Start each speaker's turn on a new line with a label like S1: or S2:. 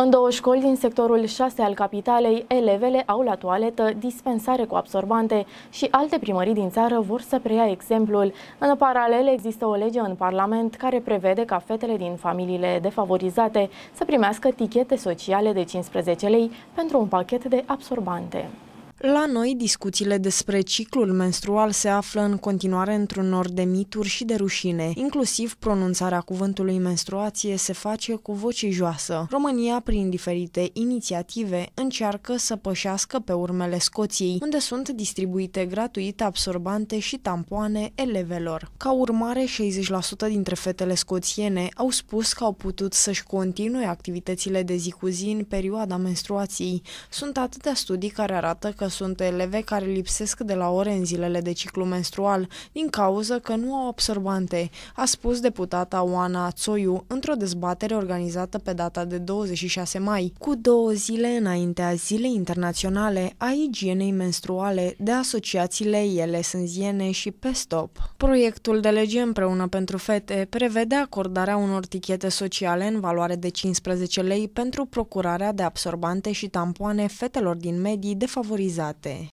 S1: În două școli din sectorul 6 al capitalei, elevele au la toaletă dispensare cu absorbante și alte primării din țară vor să preia exemplul. În paralel, există o lege în Parlament care prevede ca fetele din familiile defavorizate să primească tichete sociale de 15 lei pentru un pachet de absorbante.
S2: La noi, discuțiile despre ciclul menstrual se află în continuare într-un nor de mituri și de rușine. Inclusiv pronunțarea cuvântului menstruație se face cu voce joasă. România, prin diferite inițiative, încearcă să pășească pe urmele Scoției, unde sunt distribuite gratuit absorbante și tampoane elevelor. Ca urmare, 60% dintre fetele scoțiene au spus că au putut să-și continue activitățile de zi cu zi în perioada menstruației. Sunt atâtea studii care arată că sunt eleve care lipsesc de la ore în zilele de ciclu menstrual din cauză că nu au absorbante, a spus deputata Oana Țoiu într-o dezbatere organizată pe data de 26 mai, cu două zile înaintea Zilei Internaționale a Igienei Menstruale de asociațiile Ele Sânziene și Pestop. Proiectul de lege împreună pentru fete prevede acordarea unor tichete sociale în valoare de 15 lei pentru procurarea de absorbante și tampoane fetelor din medii defavorizate जाते हैं